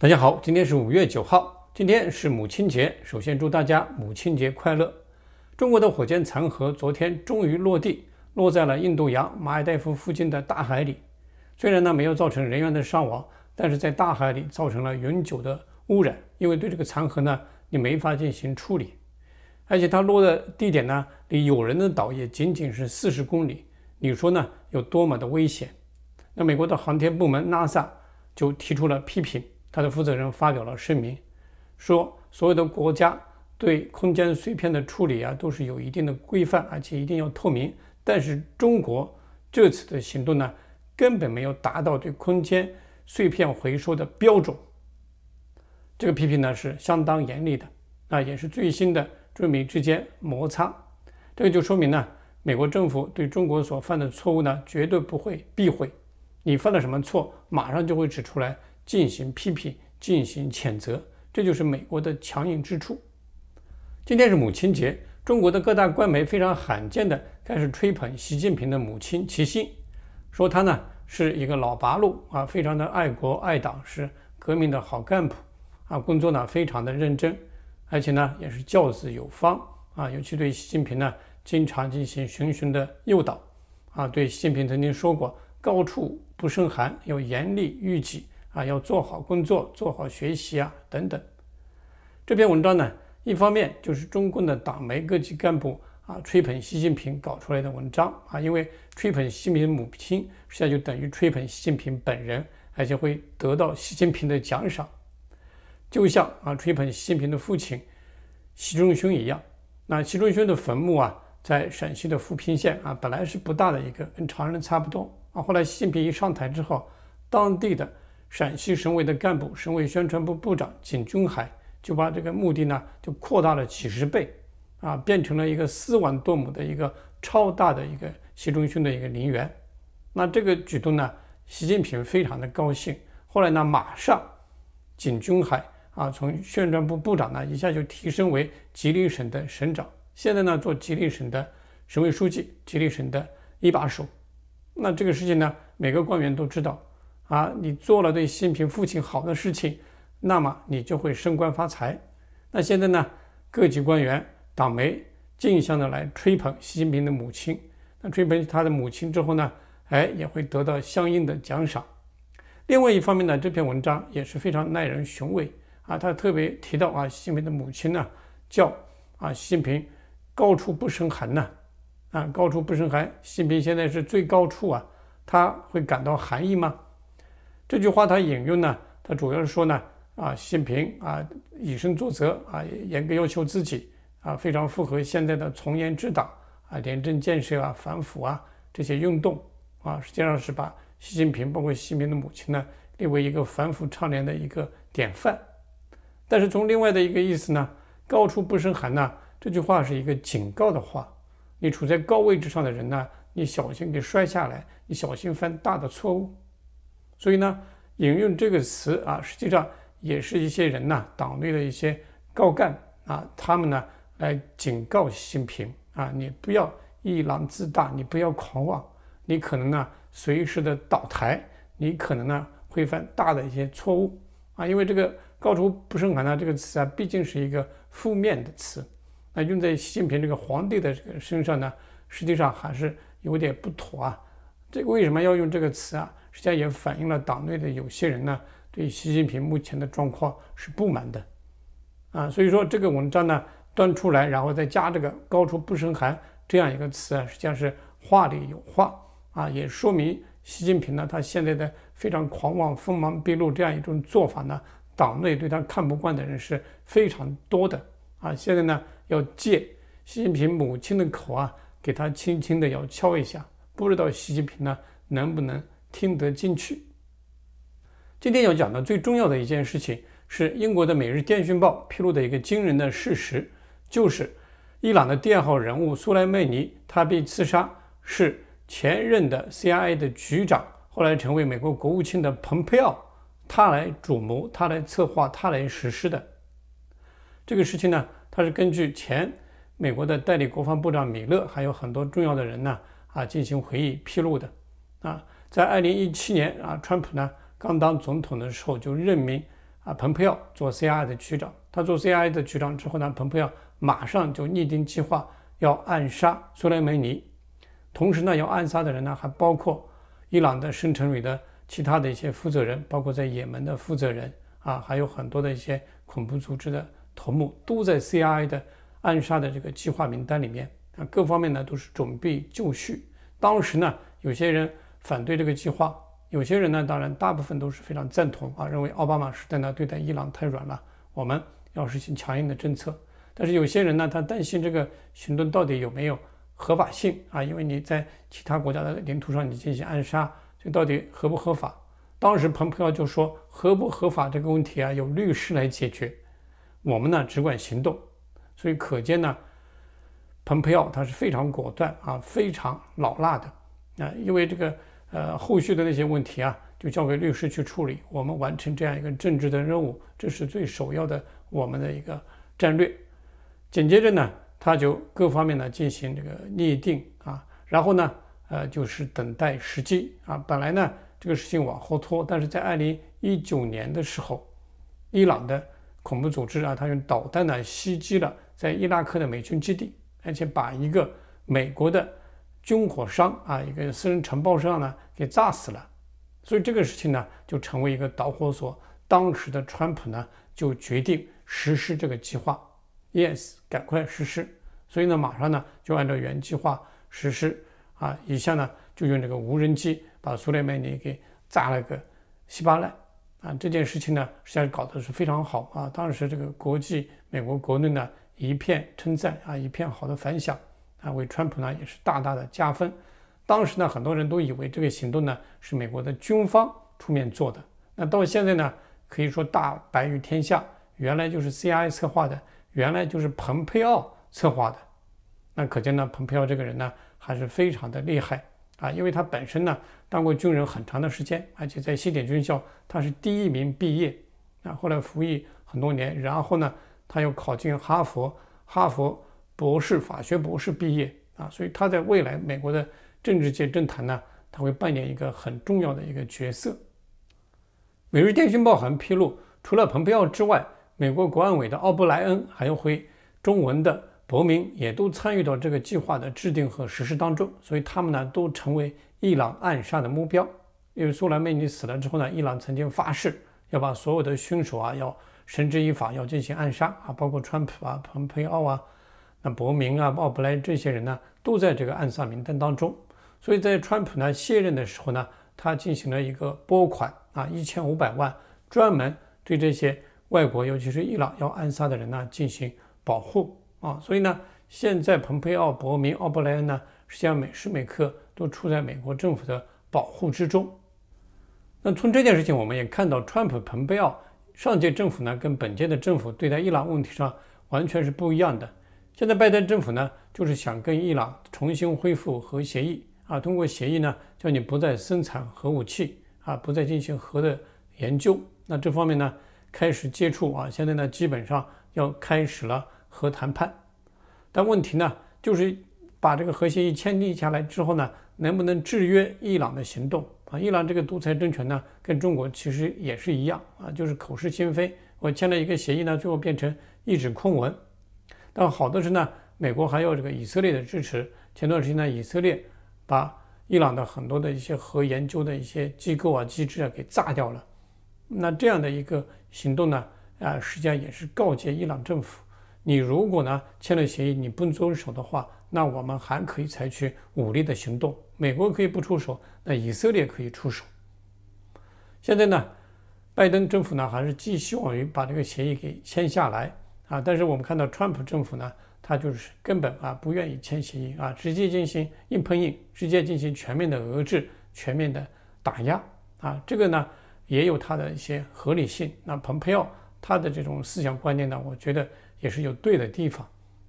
大家好，今天是五月九号，今天是母亲节，首先祝大家母亲节快乐。中国的火箭残骸昨天终于落地，落在了印度洋马尔代夫附近的大海里。虽然呢没有造成人员的伤亡，但是在大海里造成了永久的污染，因为对这个残骸呢你没法进行处理，而且它落的地点呢离有人的岛也仅仅是四十公里，你说呢有多么的危险？那美国的航天部门 NASA 就提出了批评。他的负责人发表了声明，说所有的国家对空间碎片的处理啊都是有一定的规范，而且一定要透明。但是中国这次的行动呢根本没有达到对空间碎片回收的标准。这个批评呢是相当严厉的，那也是最新的中美之间摩擦。这个就说明呢美国政府对中国所犯的错误呢绝对不会避讳，你犯了什么错，马上就会指出来。进行批评，进行谴责，这就是美国的强硬之处。今天是母亲节，中国的各大官媒非常罕见的开始吹捧习近平的母亲齐心，说她呢是一个老八路啊，非常的爱国爱党，是革命的好干部啊，工作呢非常的认真，而且呢也是教子有方啊，尤其对习近平呢经常进行循循的诱导啊，对习近平曾经说过“高处不胜寒”，要严厉律己。啊，要做好工作，做好学习啊，等等。这篇文章呢，一方面就是中共的党媒各级干部啊吹捧习近平搞出来的文章啊，因为吹捧习近平母亲，实际上就等于吹捧习近平本人，而且会得到习近平的奖赏，就像啊吹捧习近平的父亲，习仲勋一样。那习仲勋的坟墓啊，在陕西的富平县啊，本来是不大的一个，跟常人差不多啊。后来习近平一上台之后，当地的。陕西省委的干部，省委宣传部部长景军海就把这个墓地呢，就扩大了几十倍，啊，变成了一个四万多亩的一个超大的一个习仲勋的一个陵园。那这个举动呢，习近平非常的高兴。后来呢，马上景军海啊，从宣传部部长呢，一下就提升为吉林省的省长。现在呢，做吉林省的省委书记，吉林省的一把手。那这个事情呢，每个官员都知道。啊，你做了对习近平父亲好的事情，那么你就会升官发财。那现在呢，各级官员、党媒竞相的来吹捧习近平的母亲。那吹捧他的母亲之后呢，哎，也会得到相应的奖赏。另外一方面呢，这篇文章也是非常耐人寻味啊。他特别提到啊，习近平的母亲呢，叫啊，习近平高处不胜寒呐。啊，高处不胜寒，习近平现在是最高处啊，他会感到寒意吗？这句话他引用呢，他主要是说呢，啊，习近平啊，以身作则啊，严格要求自己啊，非常符合现在的从严治党啊、廉政建设啊、反腐啊这些运动啊，实际上是把习近平，包括习近平的母亲呢，列为一个反腐倡廉的一个典范。但是从另外的一个意思呢，高处不胜寒呐，这句话是一个警告的话，你处在高位置上的人呢，你小心给摔下来，你小心犯大的错误。所以呢，引用这个词啊，实际上也是一些人呢，党内的一些高干啊，他们呢来警告习近平啊，你不要一气自大，你不要狂妄，你可能呢随时的倒台，你可能呢会犯大的一些错误啊，因为这个高处不胜寒呢这个词啊，毕竟是一个负面的词那用在习近平这个皇帝的这个身上呢，实际上还是有点不妥啊，这个为什么要用这个词啊？实际上也反映了党内的有些人呢，对习近平目前的状况是不满的，啊，所以说这个文章呢端出来，然后再加这个“高处不胜寒”这样一个词啊，实际上是话里有话啊，也说明习近平呢他现在的非常狂妄、锋芒毕露这样一种做法呢，党内对他看不惯的人是非常多的啊。现在呢要借习近平母亲的口啊，给他轻轻地要敲一下，不知道习近平呢能不能。听得进去。今天要讲的最重要的一件事情，是英国的《每日电讯报》披露的一个惊人的事实，就是伊朗的第二号人物苏莱曼尼，他被刺杀是前任的 CIA 的局长，后来成为美国国务卿的蓬佩奥，他来主谋，他来策划，他来实施的。这个事情呢，他是根据前美国的代理国防部长米勒，还有很多重要的人呢啊进行回忆披露的啊。在二零一七年啊，川普呢刚当总统的时候就任命啊彭佩奥做 CIA 的局长。他做 CIA 的局长之后呢，彭佩奥马上就拟定计划要暗杀苏莱梅尼，同时呢要暗杀的人呢还包括伊朗的生成旅的其他的一些负责人，包括在也门的负责人啊，还有很多的一些恐怖组织的头目都在 CIA 的暗杀的这个计划名单里面啊，各方面呢都是准备就绪。当时呢有些人。反对这个计划，有些人呢，当然大部分都是非常赞同啊，认为奥巴马时代呢对待伊朗太软了，我们要实行强硬的政策。但是有些人呢，他担心这个行动到底有没有合法性啊？因为你在其他国家的领土上你进行暗杀，这到底合不合法？当时蓬佩奥就说，合不合法这个问题啊，由律师来解决，我们呢只管行动。所以可见呢，蓬佩奥他是非常果断啊，非常老辣的啊，因为这个。呃，后续的那些问题啊，就交给律师去处理。我们完成这样一个政治的任务，这是最首要的我们的一个战略。紧接着呢，他就各方面呢进行这个拟定啊，然后呢，呃，就是等待时机啊。本来呢，这个事情往后拖，但是在二零一九年的时候，伊朗的恐怖组织啊，他用导弹呢袭击了在伊拉克的美军基地，而且把一个美国的。军火商啊，一个私人承包商呢，给炸死了，所以这个事情呢，就成为一个导火索。当时的川普呢，就决定实施这个计划，yes，赶快实施。所以呢，马上呢，就按照原计划实施啊。一下呢，就用这个无人机把苏联曼尼给炸了个稀巴烂啊。这件事情呢，实际上搞的是非常好啊。当时这个国际、美国国内呢，一片称赞啊，一片好的反响。啊，为川普呢也是大大的加分。当时呢，很多人都以为这个行动呢是美国的军方出面做的。那到现在呢，可以说大白于天下，原来就是 CIA 策划的，原来就是蓬佩奥策划的。那可见呢，蓬佩奥这个人呢还是非常的厉害啊，因为他本身呢当过军人很长的时间，而且在西点军校他是第一名毕业啊，后来服役很多年，然后呢他又考进哈佛，哈佛。博士，法学博士毕业啊，所以他在未来美国的政治界政坛呢，他会扮演一个很重要的一个角色。每日电讯报还披露，除了蓬佩奥之外，美国国安委的奥布莱恩，还有会中文的伯明，也都参与到这个计划的制定和实施当中。所以他们呢，都成为伊朗暗杀的目标。因为苏莱曼尼死了之后呢，伊朗曾经发誓要把所有的凶手啊，要绳之以法，要进行暗杀啊，包括川普啊、蓬佩奥啊。那伯明啊、奥布莱这些人呢，都在这个暗杀名单当中。所以在川普呢卸任的时候呢，他进行了一个拨款啊，一千五百万，专门对这些外国，尤其是伊朗要暗杀的人呢进行保护啊。所以呢，现在蓬佩奥、伯明、奥布莱恩呢，实际上每时每刻都处在美国政府的保护之中。那从这件事情，我们也看到，川普、蓬佩奥上届政府呢，跟本届的政府对待伊朗问题上完全是不一样的。现在拜登政府呢，就是想跟伊朗重新恢复核协议啊，通过协议呢，叫你不再生产核武器啊，不再进行核的研究。那这方面呢，开始接触啊，现在呢，基本上要开始了核谈判。但问题呢，就是把这个核协议签订下来之后呢，能不能制约伊朗的行动啊？伊朗这个独裁政权呢，跟中国其实也是一样啊，就是口是心非，我签了一个协议呢，最后变成一纸空文。但好多是呢，美国还有这个以色列的支持。前段时间呢，以色列把伊朗的很多的一些核研究的一些机构啊、机制啊给炸掉了。那这样的一个行动呢，啊，实际上也是告诫伊朗政府：你如果呢签了协议，你不遵守的话，那我们还可以采取武力的行动。美国可以不出手，那以色列可以出手。现在呢，拜登政府呢还是寄希望于把这个协议给签下来。啊！但是我们看到川普政府呢，他就是根本啊不愿意签协议啊，直接进行硬碰硬，直接进行全面的遏制、全面的打压啊。这个呢也有他的一些合理性。那蓬佩奥他的这种思想观念呢，我觉得也是有对的地方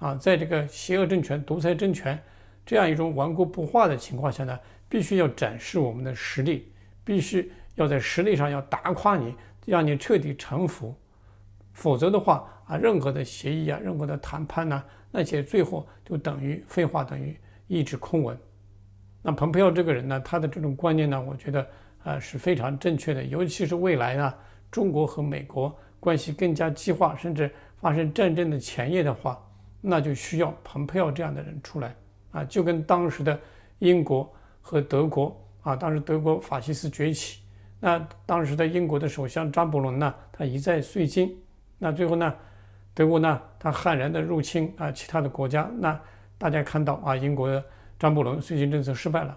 啊。在这个邪恶政权、独裁政权这样一种顽固不化的情况下呢，必须要展示我们的实力，必须要在实力上要打垮你，让你彻底臣服，否则的话。啊，任何的协议啊，任何的谈判呢，那些最后就等于废话，等于一纸空文。那蓬佩奥这个人呢，他的这种观念呢，我觉得呃是非常正确的。尤其是未来啊，中国和美国关系更加激化，甚至发生战争的前夜的话，那就需要蓬佩奥这样的人出来啊，就跟当时的英国和德国啊，当时德国法西斯崛起，那当时的英国的首相张伯伦呢，他一再税金，那最后呢？德国呢，它悍然的入侵啊，其他的国家，那大家看到啊，英国的张伯伦税金政策失败了，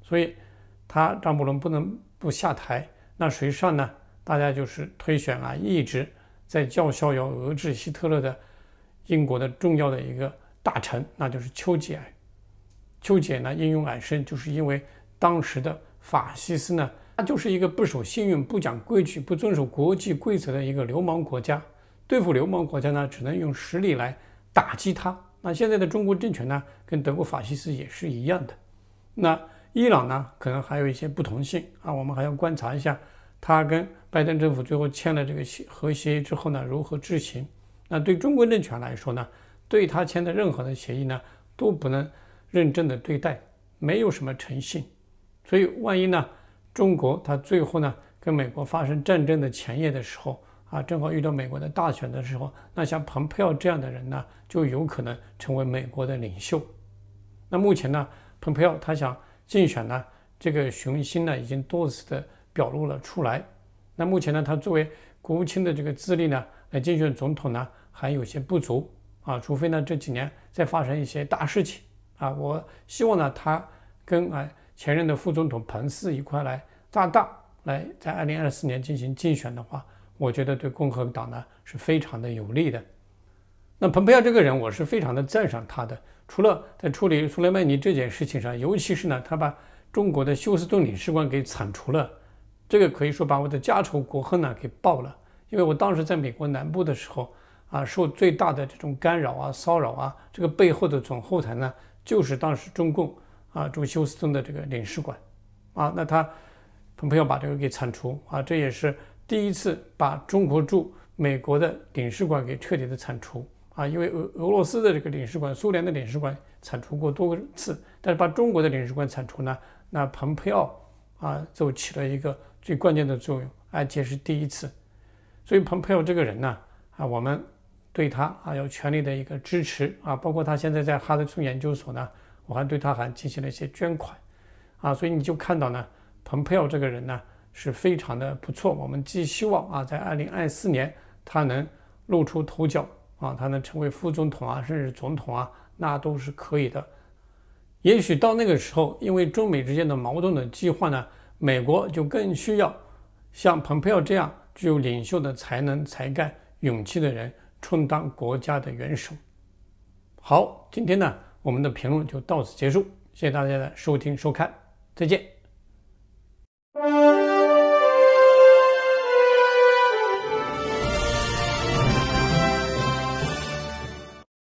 所以他张伯伦不能不下台，那谁上呢？大家就是推选啊，一直在叫嚣要遏制希特勒的英国的重要的一个大臣，那就是丘吉尔。丘吉尔呢，英勇而生，就是因为当时的法西斯呢，他就是一个不守信用、不讲规矩、不遵守国际规则的一个流氓国家。对付流氓国家呢，只能用实力来打击它。那现在的中国政权呢，跟德国法西斯也是一样的。那伊朗呢，可能还有一些不同性啊，我们还要观察一下，它跟拜登政府最后签了这个协和协议之后呢，如何执行？那对中国政权来说呢，对他签的任何的协议呢，都不能认真的对待，没有什么诚信。所以万一呢，中国它最后呢，跟美国发生战争的前夜的时候，啊，正好遇到美国的大选的时候，那像蓬佩奥这样的人呢，就有可能成为美国的领袖。那目前呢，蓬佩奥他想竞选呢，这个雄心呢已经多次的表露了出来。那目前呢，他作为国务卿的这个资历呢，来竞选总统呢还有些不足啊，除非呢这几年再发生一些大事情啊。我希望呢，他跟哎前任的副总统彭斯一块来搭档，来在二零二四年进行竞选的话。我觉得对共和党呢是非常的有利的。那蓬佩奥这个人，我是非常的赞赏他的。除了在处理苏莱曼尼这件事情上，尤其是呢，他把中国的休斯顿领事馆给铲除了，这个可以说把我的家仇国恨呢给报了。因为我当时在美国南部的时候啊，受最大的这种干扰啊、骚扰啊，这个背后的总后台呢，就是当时中共啊驻休斯顿的这个领事馆啊。那他蓬佩奥把这个给铲除啊，这也是。第一次把中国驻美国的领事馆给彻底的铲除啊，因为俄俄罗斯的这个领事馆、苏联的领事馆铲除过多次，但是把中国的领事馆铲除呢，那蓬佩奥啊就起了一个最关键的作用，而且是第一次。所以蓬佩奥这个人呢啊，我们对他啊有全力的一个支持啊，包括他现在在哈德逊研究所呢，我还对他还进行了一些捐款啊，所以你就看到呢，蓬佩奥这个人呢。是非常的不错。我们寄希望啊，在二零二四年他能露出头角啊，他能成为副总统啊，甚至总统啊，那都是可以的。也许到那个时候，因为中美之间的矛盾的激化呢，美国就更需要像蓬佩奥这样具有领袖的才能、才干、勇气的人充当国家的元首。好，今天呢，我们的评论就到此结束。谢谢大家的收听收看，再见。